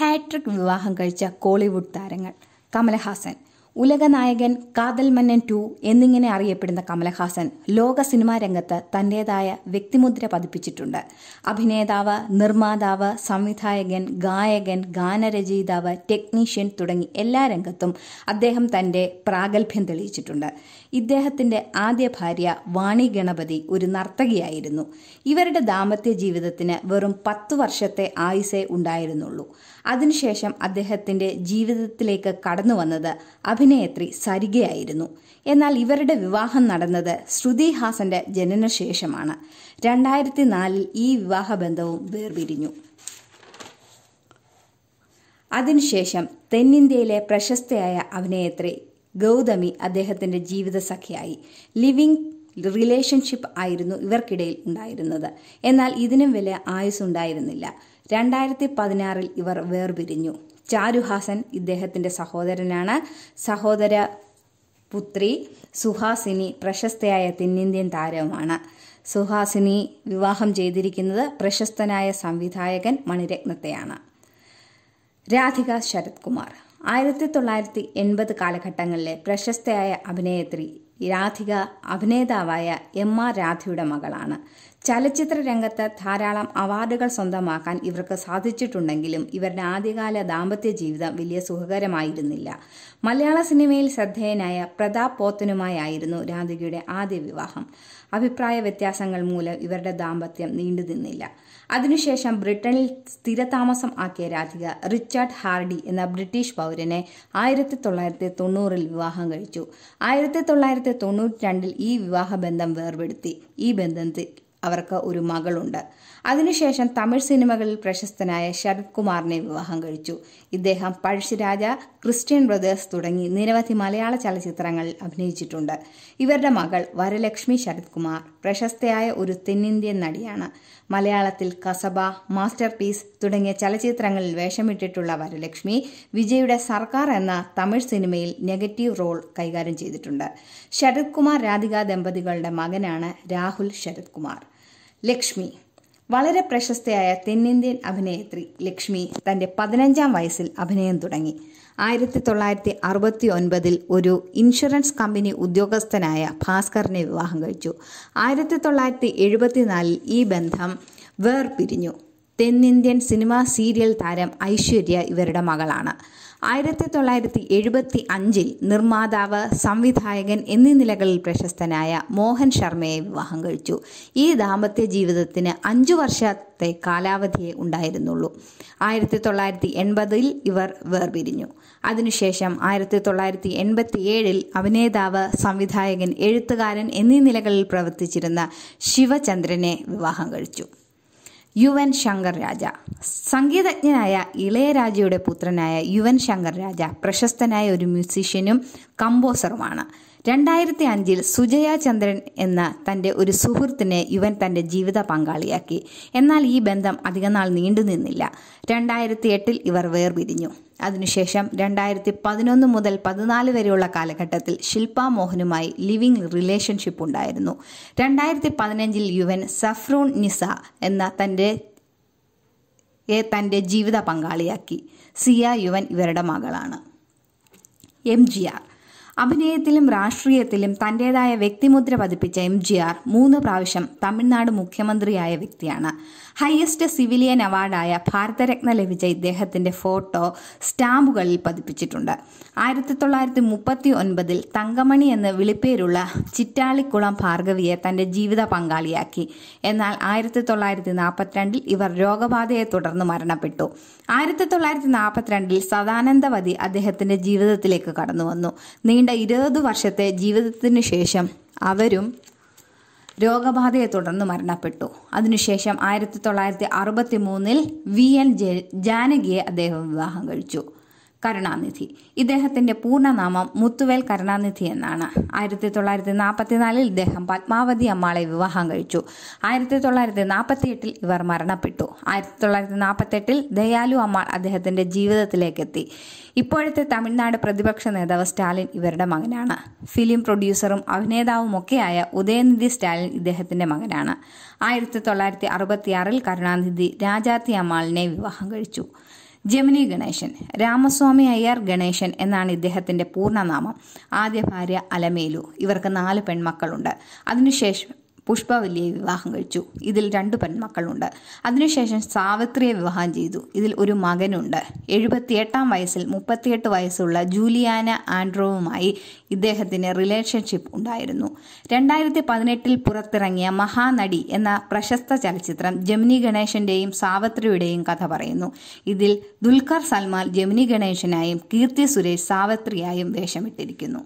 hat trick വിവാഹം കഴിച്ച കോളിവുഡ് താരങ്ങൾ കമൽഹാസൻ ഉലകനായകൻ കാതൽ മന്നൻ ടു എന്നിങ്ങനെ അറിയപ്പെടുന്ന കമലഹാസൻ ലോക സിനിമാ രംഗത്ത് തന്റേതായ വ്യക്തിമുദ്ര പതിപ്പിച്ചിട്ടുണ്ട് അഭിനേതാവ് നിർമ്മാതാവ് സംവിധായകൻ ഗായകൻ ഗാനരചയിതാവ് ടെക്നീഷ്യൻ തുടങ്ങി എല്ലാ രംഗത്തും അദ്ദേഹം തന്റെ പ്രാഗൽഭ്യം തെളിയിച്ചിട്ടുണ്ട് ഇദ്ദേഹത്തിന്റെ ആദ്യ ഭാര്യ വാണി ഗണപതി ഒരു നർത്തകിയായിരുന്നു ഇവരുടെ ദാമ്പത്യ ജീവിതത്തിന് വെറും പത്തു വർഷത്തെ ആയുസേ ഉണ്ടായിരുന്നുള്ളൂ അതിനുശേഷം അദ്ദേഹത്തിന്റെ ജീവിതത്തിലേക്ക് കടന്നു വന്നത് അഭിനേത്രി സരികയായിരുന്നു എന്നാൽ ഇവരുടെ വിവാഹം നടന്നത് ശ്രുതി ഹാസന്റെ ജനനശേഷമാണ് രണ്ടായിരത്തി നാലിൽ ഈ ബന്ധവും വേർപിരിഞ്ഞു അതിനുശേഷം തെന്നിന്ത്യയിലെ പ്രശസ്തയായ അഭിനേത്രി ഗൗതമി അദ്ദേഹത്തിന്റെ ജീവിത സഖിയായി ലിവിംഗ് റിലേഷൻഷിപ്പ് ആയിരുന്നു ഇവർക്കിടയിൽ ഉണ്ടായിരുന്നത് എന്നാൽ ഇതിനും വലിയ ആയുസ് ഉണ്ടായിരുന്നില്ല രണ്ടായിരത്തി പതിനാറിൽ ഇവർ വേർപിരിഞ്ഞു ചാരുഹാസൻ ഇദ്ദേഹത്തിൻ്റെ സഹോദരനാണ് സഹോദര പുത്രി സുഹാസിനി പ്രശസ്തയായ തെന്നിന്ത്യൻ താരവുമാണ് സുഹാസിനി വിവാഹം ചെയ്തിരിക്കുന്നത് പ്രശസ്തനായ സംവിധായകൻ മണിരത്നത്തെയാണ് രാധിക ശരത് കുമാർ ആയിരത്തി തൊള്ളായിരത്തി എൺപത് കാലഘട്ടങ്ങളിലെ പ്രശസ്തയായ അഭിനേത്രി രാധിക അഭിനേതാവായ എം ആർ രാധയുടെ മകളാണ് ചലച്ചിത്ര രംഗത്ത് ധാരാളം അവാർഡുകൾ സ്വന്തമാക്കാൻ ഇവർക്ക് സാധിച്ചിട്ടുണ്ടെങ്കിലും ഇവരുടെ ആദ്യകാല ദാമ്പത്യ ജീവിതം വലിയ സുഖകരമായിരുന്നില്ല മലയാള സിനിമയിൽ ശ്രദ്ധേയനായ പ്രതാപ് പോത്തനുമായിരുന്നു രാധികയുടെ ആദ്യ വിവാഹം അഭിപ്രായ വ്യത്യാസങ്ങൾ മൂലം ഇവരുടെ ദാമ്പത്യം നീണ്ടുനിന്നില്ല അതിനുശേഷം ബ്രിട്ടനിൽ സ്ഥിരതാമസം ആക്കിയ രാധിക റിച്ചാർഡ് ഹാർഡി എന്ന ബ്രിട്ടീഷ് പൗരനെ ആയിരത്തി തൊള്ളായിരത്തി തൊണ്ണൂറിൽ വിവാഹം കഴിച്ചു ആയിരത്തി തൊള്ളായിരത്തി തൊണ്ണൂറ്റി രണ്ടിൽ ഈ വിവാഹ ബന്ധം വേർപെടുത്തി ഈ ബന്ധത്തിൽ അവർക്ക് ഒരു മകളുണ്ട് അതിനുശേഷം തമിഴ് സിനിമകളിൽ പ്രശസ്തനായ ശരത് കുമാറിനെ വിവാഹം കഴിച്ചു ഇദ്ദേഹം പഴശ്ശിരാജ ക്രിസ്ത്യൻ ബ്രദേഴ്സ് തുടങ്ങി നിരവധി മലയാള ചലച്ചിത്രങ്ങളിൽ അഭിനയിച്ചിട്ടുണ്ട് ഇവരുടെ മകൾ വരലക്ഷ്മി ശരത് കുമാർ പ്രശസ്തയായ ഒരു തെന്നിന്ത്യൻ നടിയാണ് മലയാളത്തിൽ കസബ മാസ്റ്റർ പീസ് തുടങ്ങിയ ചലച്ചിത്രങ്ങളിൽ വേഷമിട്ടിട്ടുള്ള വരലക്ഷ്മി വിജയുടെ സർക്കാർ എന്ന തമിഴ് സിനിമയിൽ നെഗറ്റീവ് റോൾ കൈകാര്യം ചെയ്തിട്ടുണ്ട് ശരത് കുമാർ രാധിക ദമ്പതികളുടെ മകനാണ് രാഹുൽ ശരത് കുമാർ ലക്ഷ്മി വളരെ പ്രശസ്തയായ തെന്നിന്ത്യൻ അഭിനേത്രി ലക്ഷ്മി തൻ്റെ പതിനഞ്ചാം വയസ്സിൽ അഭിനയം തുടങ്ങി ആയിരത്തി തൊള്ളായിരത്തി അറുപത്തി ഒൻപതിൽ ഒരു ഇൻഷുറൻസ് കമ്പനി ഉദ്യോഗസ്ഥനായ ഭാസ്കറിനെ വിവാഹം കഴിച്ചു ആയിരത്തി തൊള്ളായിരത്തി എഴുപത്തിനാലിൽ ഈ ബന്ധം വേർപിരിഞ്ഞു തെന്നിന്ത്യൻ സിനിമാ സീരിയൽ താരം ഐശ്വര്യ ഇവരുടെ മകളാണ് ആയിരത്തി തൊള്ളായിരത്തി എഴുപത്തി അഞ്ചിൽ നിർമ്മാതാവ് സംവിധായകൻ എന്നീ നിലകളിൽ പ്രശസ്തനായ മോഹൻ ശർമ്മയെ വിവാഹം കഴിച്ചു ഈ ദാമ്പത്യ ജീവിതത്തിന് അഞ്ചു വർഷത്തെ കാലാവധിയെ ഉണ്ടായിരുന്നുള്ളൂ ആയിരത്തി തൊള്ളായിരത്തി എൺപതിൽ ഇവർ വേർപിരിഞ്ഞു അതിനുശേഷം ആയിരത്തി തൊള്ളായിരത്തി എൺപത്തി ഏഴിൽ അഭിനേതാവ് സംവിധായകൻ എഴുത്തുകാരൻ എന്നീ നിലകളിൽ പ്രവർത്തിച്ചിരുന്ന ശിവചന്ദ്രനെ വിവാഹം കഴിച്ചു യു എൻ ശങ്കർ രാജ സംഗീതജ്ഞനായ ഇളയരാജയുടെ പുത്രനായ യു എൻ ശങ്കർ രാജ പ്രശസ്തനായ ഒരു മ്യൂസിഷ്യനും കമ്പോസറുമാണ് രണ്ടായിരത്തി അഞ്ചിൽ സുജയ ചന്ദ്രൻ എന്ന തൻ്റെ ഒരു സുഹൃത്തിനെ യുവൻ തൻ്റെ ജീവിത പങ്കാളിയാക്കി എന്നാൽ ഈ ബന്ധം അധികം നാൾ നീണ്ടു നിന്നില്ല രണ്ടായിരത്തി എട്ടിൽ ഇവർ വേർപിരിഞ്ഞു അതിനുശേഷം രണ്ടായിരത്തി പതിനൊന്ന് മുതൽ പതിനാല് വരെയുള്ള കാലഘട്ടത്തിൽ ശില്പ മോഹനുമായി ലിവിംഗ് റിലേഷൻഷിപ്പ് ഉണ്ടായിരുന്നു രണ്ടായിരത്തി പതിനഞ്ചിൽ യുവൻ സഫ്രൂൺ നിസ എന്ന തൻ്റെ തൻ്റെ ജീവിത പങ്കാളിയാക്കി സിയ യുവൻ ഇവരുടെ മകളാണ് എം ജി ആർ അഭിനയത്തിലും രാഷ്ട്രീയത്തിലും തന്റേതായ വ്യക്തിമുദ്ര പതിപ്പിച്ച എം ജി ആർ മൂന്ന് പ്രാവശ്യം തമിഴ്നാട് മുഖ്യമന്ത്രിയായ വ്യക്തിയാണ് ഹയസ്റ്റ് സിവിലിയൻ അവാർഡായ ഭാരതരത്ന ലഭിച്ച ഇദ്ദേഹത്തിന്റെ ഫോട്ടോ സ്റ്റാമ്പുകളിൽ പതിപ്പിച്ചിട്ടുണ്ട് ആയിരത്തി തൊള്ളായിരത്തി മുപ്പത്തി ഒൻപതിൽ തങ്കമണി എന്ന വിളിപ്പേരുള്ള ചിറ്റാളിക്കുളം ഭാർഗവിയെ തന്റെ ജീവിത പങ്കാളിയാക്കി എന്നാൽ ആയിരത്തി തൊള്ളായിരത്തി നാൽപ്പത്തിരണ്ടിൽ ഇവർ രോഗബാധയെ തുടർന്ന് മരണപ്പെട്ടു ആയിരത്തി തൊള്ളായിരത്തി നാൽപ്പത്തിരണ്ടിൽ സദാനന്ദവതി അദ്ദേഹത്തിന്റെ ജീവിതത്തിലേക്ക് കടന്നു വന്നു നീണ്ട നീണ്ട ഇരുപത് വർഷത്തെ ജീവിതത്തിന് ശേഷം അവരും രോഗബാധയെ തുടർന്ന് മരണപ്പെട്ടു അതിനുശേഷം ആയിരത്തി തൊള്ളായിരത്തി അറുപത്തി മൂന്നിൽ വി എൻ ജെ ജാനകിയെ അദ്ദേഹം വിവാഹം കഴിച്ചു കരുണാനിധി ഇദ്ദേഹത്തിന്റെ പൂർണ്ണനാമം മുത്തുവേൽ കരുണാനിധി എന്നാണ് ആയിരത്തി തൊള്ളായിരത്തി നാൽപ്പത്തിനാലിൽ ഇദ്ദേഹം പത്മാവതി അമ്മാളെ വിവാഹം കഴിച്ചു ആയിരത്തി തൊള്ളായിരത്തി നാൽപ്പത്തി എട്ടിൽ ഇവർ മരണപ്പെട്ടു ആയിരത്തി തൊള്ളായിരത്തി നാൽപ്പത്തി എട്ടിൽ ദയാലു അമ്മാൾ അദ്ദേഹത്തിന്റെ ജീവിതത്തിലേക്കെത്തി ഇപ്പോഴത്തെ തമിഴ്നാട് പ്രതിപക്ഷ നേതാവ് സ്റ്റാലിൻ ഇവരുടെ മകനാണ് ഫിലിം പ്രൊഡ്യൂസറും അഭിനേതാവും ഒക്കെയായ ഉദയനിധി സ്റ്റാലിൻ ഇദ്ദേഹത്തിന്റെ മകനാണ് ആയിരത്തി തൊള്ളായിരത്തി അറുപത്തിയാറിൽ കരുണാനിധി രാജാത്തി അമ്മാളിനെ വിവാഹം കഴിച്ചു ജമിനി ഗണേശൻ രാമസ്വാമി അയ്യർ ഗണേശൻ എന്നാണ് ഇദ്ദേഹത്തിന്റെ പൂർണ്ണനാമം ആദ്യ ഭാര്യ അലമേലു ഇവർക്ക് നാല് പെൺമക്കളുണ്ട് അതിനുശേഷം പുഷ്പവല്ലിയെ വിവാഹം കഴിച്ചു ഇതിൽ രണ്ട് പെൺമക്കളുണ്ട് അതിനുശേഷം സാവിത്രിയെ വിവാഹം ചെയ്തു ഇതിൽ ഒരു മകനുണ്ട് എഴുപത്തിയെട്ടാം വയസ്സിൽ മുപ്പത്തിയെട്ട് വയസ്സുള്ള ജൂലിയാന ആൻഡ്രോവുമായി ഇദ്ദേഹത്തിന് റിലേഷൻഷിപ്പ് ഉണ്ടായിരുന്നു രണ്ടായിരത്തി പതിനെട്ടിൽ പുറത്തിറങ്ങിയ മഹാനടി എന്ന പ്രശസ്ത ചലച്ചിത്രം ജമിനി ഗണേശന്റെയും സാവത്രിയുടെയും കഥ പറയുന്നു ഇതിൽ ദുൽഖർ സൽമാൻ ജമിനി ഗണേശനായും കീർത്തി സുരേഷ് സാവത്രിയായും വേഷമിട്ടിരിക്കുന്നു